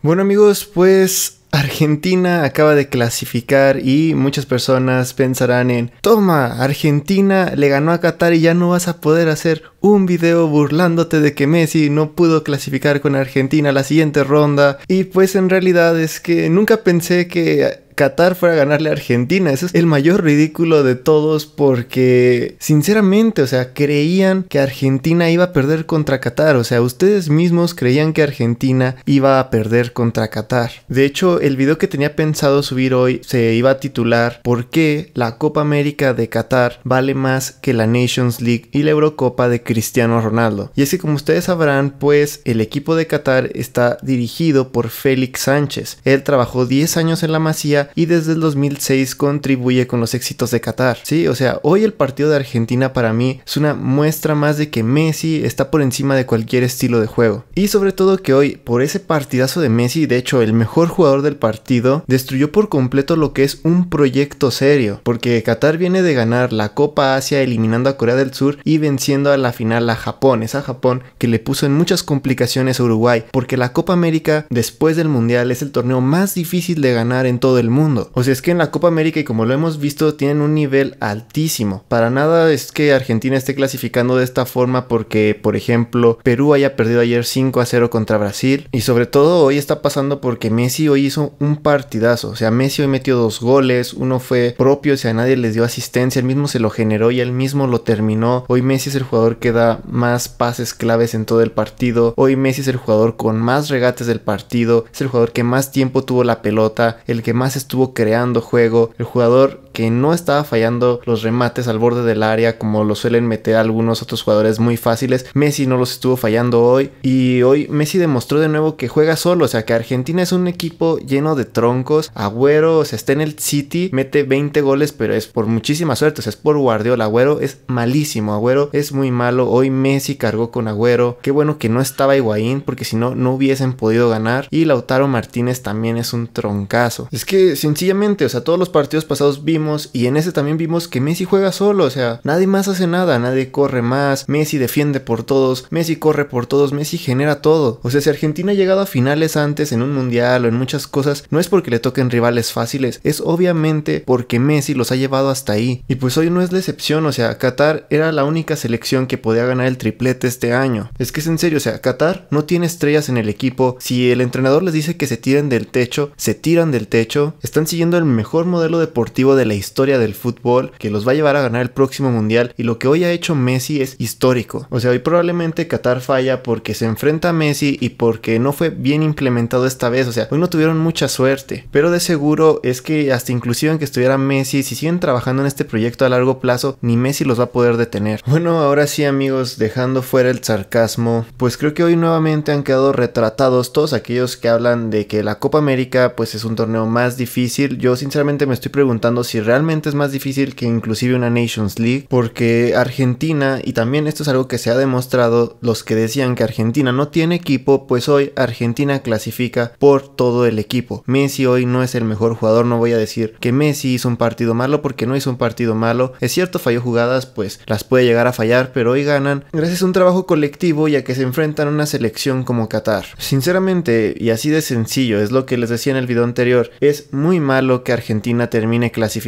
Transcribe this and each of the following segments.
Bueno amigos, pues Argentina acaba de clasificar y muchas personas pensarán en, toma, Argentina le ganó a Qatar y ya no vas a poder hacer un video burlándote de que Messi no pudo clasificar con Argentina la siguiente ronda. Y pues en realidad es que nunca pensé que Qatar fuera a ganarle a Argentina. Ese es el mayor ridículo de todos porque, sinceramente, o sea, creían que Argentina iba a perder contra Qatar. O sea, ustedes mismos creían que Argentina iba a perder contra Qatar. De hecho, el video que tenía pensado subir hoy se iba a titular ¿Por qué la Copa América de Qatar vale más que la Nations League y la Eurocopa de Cristiano Ronaldo? Y es que como ustedes sabrán, pues el equipo de Qatar está dirigido por Félix Sánchez. Él trabajó 10 años en la Masía y desde el 2006 contribuye con los éxitos de Qatar. Sí, o sea, hoy el partido de Argentina para mí es una muestra más de que Messi está por encima de cualquier estilo de juego. Y sobre todo que hoy, por ese partidazo de Messi, de hecho el mejor jugador del partido, destruyó por completo lo que es un proyecto serio, porque Qatar viene de ganar la Copa Asia eliminando a Corea del Sur y venciendo a la final a Japón, esa Japón que le puso en muchas complicaciones a Uruguay, porque la Copa América después del Mundial es el torneo más difícil de ganar en todo el mundo mundo. O sea, es que en la Copa América y como lo hemos visto tienen un nivel altísimo. Para nada es que Argentina esté clasificando de esta forma porque, por ejemplo, Perú haya perdido ayer 5 a 0 contra Brasil y sobre todo hoy está pasando porque Messi hoy hizo un partidazo. O sea, Messi hoy metió dos goles, uno fue propio, o sea, nadie les dio asistencia, él mismo se lo generó y él mismo lo terminó. Hoy Messi es el jugador que da más pases claves en todo el partido. Hoy Messi es el jugador con más regates del partido, es el jugador que más tiempo tuvo la pelota, el que más estuvo creando juego, el jugador que no estaba fallando los remates al borde del área como lo suelen meter algunos otros jugadores muy fáciles. Messi no los estuvo fallando hoy y hoy Messi demostró de nuevo que juega solo, o sea que Argentina es un equipo lleno de troncos, Agüero, o sea, está en el City, mete 20 goles, pero es por muchísima suerte, o sea, es por Guardiola, Agüero es malísimo, Agüero es muy malo, hoy Messi cargó con Agüero, qué bueno que no estaba Higuaín porque si no no hubiesen podido ganar y Lautaro Martínez también es un troncazo. Es que sencillamente, o sea, todos los partidos pasados vimos y en ese también vimos que Messi juega solo, o sea, nadie más hace nada, nadie corre más, Messi defiende por todos, Messi corre por todos, Messi genera todo. O sea, si Argentina ha llegado a finales antes en un mundial o en muchas cosas, no es porque le toquen rivales fáciles, es obviamente porque Messi los ha llevado hasta ahí. Y pues hoy no es la excepción, o sea, Qatar era la única selección que podía ganar el triplete este año. Es que es en serio, o sea, Qatar no tiene estrellas en el equipo, si el entrenador les dice que se tiren del techo, se tiran del techo, están siguiendo el mejor modelo deportivo de la historia del fútbol que los va a llevar a ganar el próximo mundial y lo que hoy ha hecho Messi es histórico. O sea, hoy probablemente Qatar falla porque se enfrenta a Messi y porque no fue bien implementado esta vez. O sea, hoy no tuvieron mucha suerte. Pero de seguro es que hasta inclusive en que estuviera Messi, si siguen trabajando en este proyecto a largo plazo, ni Messi los va a poder detener. Bueno, ahora sí amigos, dejando fuera el sarcasmo, pues creo que hoy nuevamente han quedado retratados todos aquellos que hablan de que la Copa América pues es un torneo más difícil. Yo sinceramente me estoy preguntando si realmente es más difícil que inclusive una Nations League, porque Argentina, y también esto es algo que se ha demostrado, los que decían que Argentina no tiene equipo, pues hoy Argentina clasifica por todo el equipo. Messi hoy no es el mejor jugador, no voy a decir que Messi hizo un partido malo porque no hizo un partido malo. Es cierto, falló jugadas, pues las puede llegar a fallar, pero hoy ganan gracias a un trabajo colectivo y a que se enfrentan a una selección como Qatar. Sinceramente, y así de sencillo, es lo que les decía en el video anterior, es muy malo que Argentina termine clasificando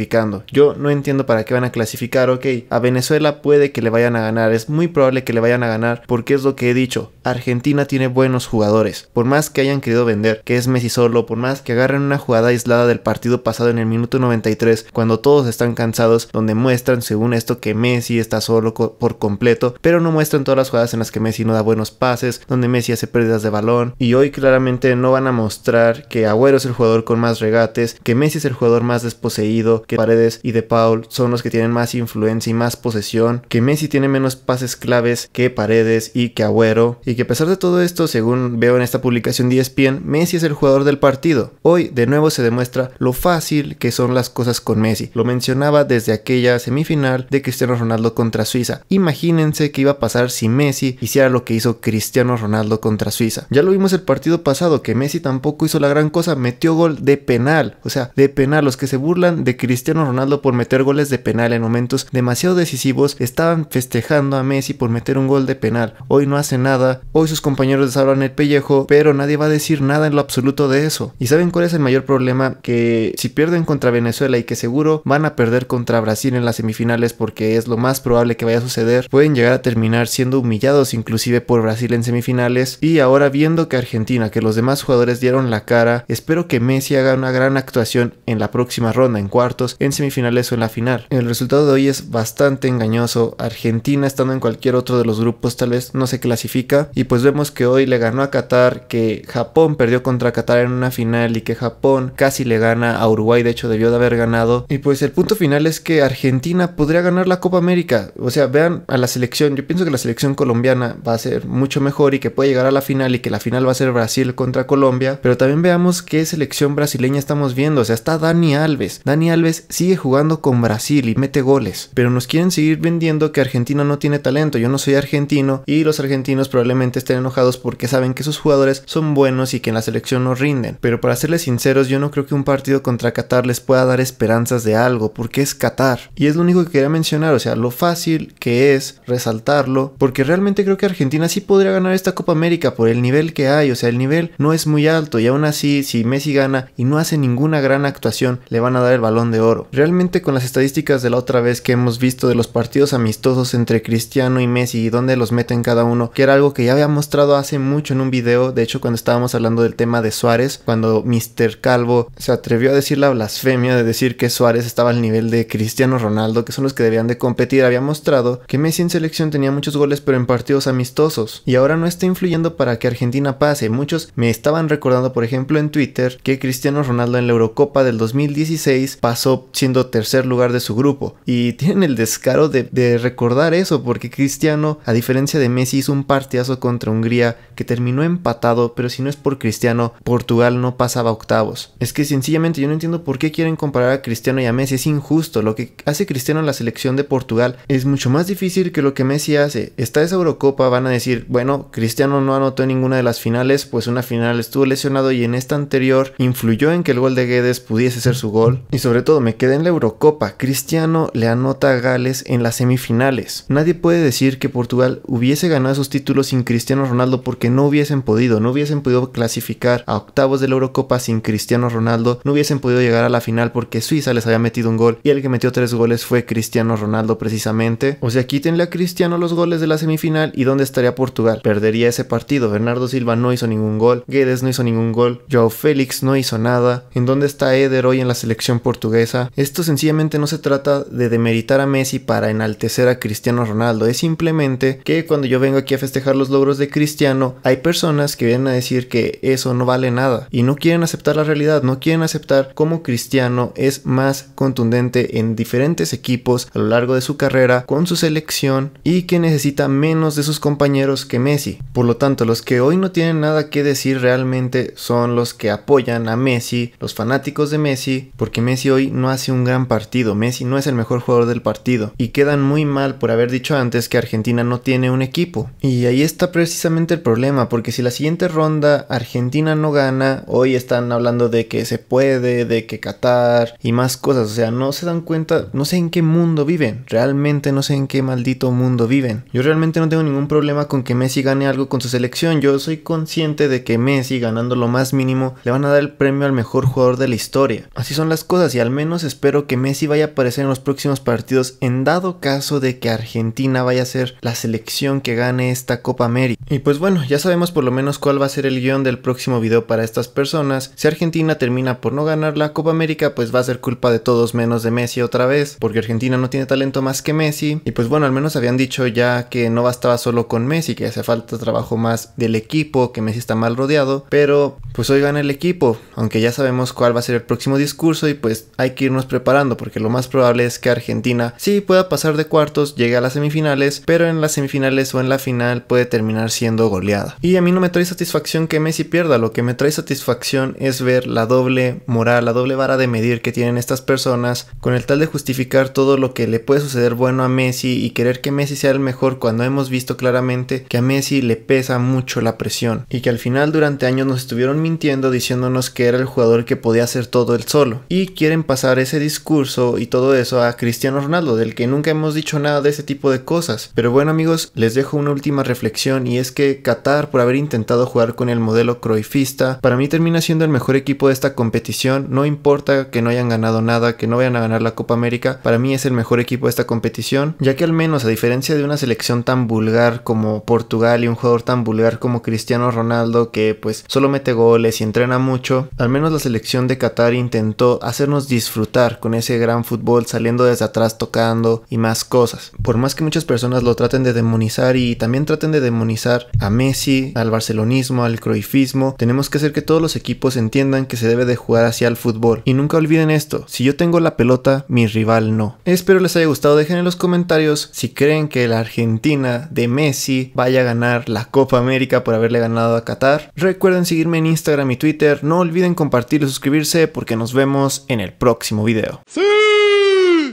yo no entiendo para qué van a clasificar, ok, a Venezuela puede que le vayan a ganar, es muy probable que le vayan a ganar porque es lo que he dicho, Argentina tiene buenos jugadores, por más que hayan querido vender, que es Messi solo, por más que agarren una jugada aislada del partido pasado en el minuto 93, cuando todos están cansados, donde muestran según esto que Messi está solo por completo, pero no muestran todas las jugadas en las que Messi no da buenos pases, donde Messi hace pérdidas de balón, y hoy claramente no van a mostrar que Agüero es el jugador con más regates, que Messi es el jugador más desposeído, que Paredes y De Paul son los que tienen más influencia y más posesión, que Messi tiene menos pases claves que Paredes y que Agüero, y que a pesar de todo esto, según veo en esta publicación de ESPN, Messi es el jugador del partido. Hoy de nuevo se demuestra lo fácil que son las cosas con Messi. Lo mencionaba desde aquella semifinal de Cristiano Ronaldo contra Suiza. Imagínense qué iba a pasar si Messi hiciera lo que hizo Cristiano Ronaldo contra Suiza. Ya lo vimos el partido pasado que Messi tampoco hizo la gran cosa, metió gol de penal, o sea, de penal los que se burlan de Cristiano Cristiano Ronaldo por meter goles de penal en momentos demasiado decisivos, estaban festejando a Messi por meter un gol de penal. Hoy no hace nada, hoy sus compañeros hablan el pellejo, pero nadie va a decir nada en lo absoluto de eso. ¿Y saben cuál es el mayor problema? Que si pierden contra Venezuela y que seguro van a perder contra Brasil en las semifinales porque es lo más probable que vaya a suceder, pueden llegar a terminar siendo humillados inclusive por Brasil en semifinales y ahora viendo que Argentina, que los demás jugadores dieron la cara, espero que Messi haga una gran actuación en la próxima ronda en cuartos en semifinales o en la final. El resultado de hoy es bastante engañoso. Argentina estando en cualquier otro de los grupos tal vez no se clasifica y pues vemos que hoy le ganó a Qatar, que Japón perdió contra Qatar en una final y que Japón casi le gana a Uruguay, de hecho debió de haber ganado. Y pues el punto final es que Argentina podría ganar la Copa América. O sea, vean a la selección, yo pienso que la selección colombiana va a ser mucho mejor y que puede llegar a la final y que la final va a ser Brasil contra Colombia, pero también veamos qué selección brasileña estamos viendo, o sea, está Dani Alves. Dani Alves sigue jugando con Brasil y mete goles, pero nos quieren seguir vendiendo que Argentina no tiene talento. Yo no soy argentino y los argentinos probablemente estén enojados porque saben que sus jugadores son buenos y que en la selección no rinden. Pero para serles sinceros, yo no creo que un partido contra Qatar les pueda dar esperanzas de algo, porque es Qatar. Y es lo único que quería mencionar, o sea, lo fácil que es resaltarlo, porque realmente creo que Argentina sí podría ganar esta Copa América por el nivel que hay, o sea, el nivel no es muy alto y aún así, si Messi gana y no hace ninguna gran actuación, le van a dar el balón de oro Realmente con las estadísticas de la otra vez que hemos visto de los partidos amistosos entre Cristiano y Messi y dónde los meten cada uno, que era algo que ya había mostrado hace mucho en un video, de hecho cuando estábamos hablando del tema de Suárez, cuando Mr. Calvo se atrevió a decir la blasfemia de decir que Suárez estaba al nivel de Cristiano Ronaldo, que son los que debían de competir, había mostrado que Messi en selección tenía muchos goles pero en partidos amistosos y ahora no está influyendo para que Argentina pase. Muchos me estaban recordando, por ejemplo, en Twitter que Cristiano Ronaldo en la Eurocopa del 2016 pasó siendo tercer lugar de su grupo. Y tienen el descaro de, recordar eso, porque Cristiano, a diferencia de Messi, hizo un partidazo contra Hungría que terminó empatado, pero si no es por Cristiano, Portugal no pasaba octavos. Es que sencillamente yo no entiendo por qué quieren comparar a Cristiano y a Messi, es injusto. Lo que hace Cristiano en la selección de Portugal es mucho más difícil que lo que Messi hace. Está esa Eurocopa, van a decir, bueno, Cristiano no anotó en ninguna de las finales, pues una final estuvo lesionado y en esta anterior influyó en que el gol de Guedes pudiese ser su gol. Y sobre todo me quedé en la Eurocopa. Cristiano le anota a Gales en las semifinales. Nadie puede decir que Portugal hubiese ganado esos títulos sin Cristiano Ronaldo porque no hubiesen podido, no hubiesen podido clasificar a octavos de la Eurocopa sin Cristiano Ronaldo, no hubiesen podido llegar a la final porque Suiza les había metido un gol y el que metió tres goles fue Cristiano Ronaldo precisamente. O sea, quítenle a Cristiano los goles de la semifinal y ¿dónde estaría Portugal? Perdería ese partido. Bernardo Silva no hizo ningún gol, Guedes no hizo ningún gol, Joao Félix no hizo nada. ¿En dónde está Eder hoy en la selección portuguesa? Esto sencillamente no se trata de demeritar a Messi para enaltecer a Cristiano Ronaldo, es simplemente que cuando yo vengo aquí a festejar los logros de Cristiano, hay personas que vienen a decir que eso no vale nada y no quieren aceptar la realidad, no quieren aceptar cómo Cristiano es más contundente en diferentes equipos a lo largo de su carrera con su selección y que necesita menos de sus compañeros que Messi. Por lo tanto, los que hoy no tienen nada que decir realmente son los que apoyan a Messi, los fanáticos de Messi, porque Messi hoy no hace un gran partido, Messi no es el mejor jugador del partido y quedan muy mal por haber dicho antes que Argentina no tiene un equipo. Y ahí está precisamente el problema, porque si la siguiente ronda Argentina no gana, hoy están hablando de que se puede, de que Qatar y más cosas, o sea, no se dan cuenta, no sé en qué mundo viven, realmente no sé en qué maldito mundo viven. Yo realmente no tengo ningún problema con que Messi gane algo con su selección, yo soy consciente de que Messi ganando lo más mínimo le van a dar el premio al mejor jugador de la historia. Así son las cosas y al menos espero que Messi vaya a aparecer en los próximos partidos en dado caso de que Argentina vaya a ser la selección que gane esta Copa América. Y pues bueno, ya sabemos por lo menos cuál va a ser el guión del próximo video para estas personas. Si Argentina termina por no ganar la Copa América, pues va a ser culpa de todos menos de Messi otra vez, porque Argentina no tiene talento más que Messi. Y pues bueno, al menos habían dicho ya que no bastaba solo con Messi, que hace falta trabajo más del equipo, que Messi está mal rodeado, pero pues hoy gana el equipo, aunque ya sabemos cuál va a ser el próximo discurso y pues hay que irnos preparando porque lo más probable es que Argentina sí pueda pasar de cuartos, llegue a las semifinales, pero en las semifinales o en la final puede terminar siendo goleada. Y a mí no me trae satisfacción que Messi pierda, lo que me trae satisfacción es ver la doble moral, la doble vara de medir que tienen estas personas con el tal de justificar todo lo que le puede suceder bueno a Messi y querer que Messi sea el mejor cuando hemos visto claramente que a Messi le pesa mucho la presión y que al final durante años nos estuvieron mintiendo diciéndonos que era el jugador que podía hacer todo él solo y quieren pasar ese discurso y todo eso a Cristiano Ronaldo, del que nunca hemos dicho nada de ese tipo de cosas. Pero bueno amigos, les dejo una última reflexión y es que Qatar, por haber intentado jugar con el modelo croifista, para mí termina siendo el mejor equipo de esta competición, no importa que no hayan ganado nada, que no vayan a ganar la Copa América, para mí es el mejor equipo de esta competición, ya que al menos a diferencia de una selección tan vulgar como Portugal y un jugador tan vulgar como Cristiano Ronaldo que pues solo mete goles y entrena mucho, al menos la selección de Qatar intentó hacernos disfrutar con ese gran fútbol saliendo desde atrás tocando y más cosas. Por más que muchas personas lo traten de demonizar y también traten de demonizar a Messi, al barcelonismo, al croifismo, tenemos que hacer que todos los equipos entiendan que se debe de jugar hacia el fútbol. Y nunca olviden esto, si yo tengo la pelota, mi rival no. Espero les haya gustado, dejen en los comentarios si creen que la Argentina de Messi vaya a ganar la Copa América por haberle ganado a Qatar. Recuerden seguirme en Instagram y Twitter, no olviden compartir y suscribirse porque nos vemos en el próximo próximo video. ¡Sí!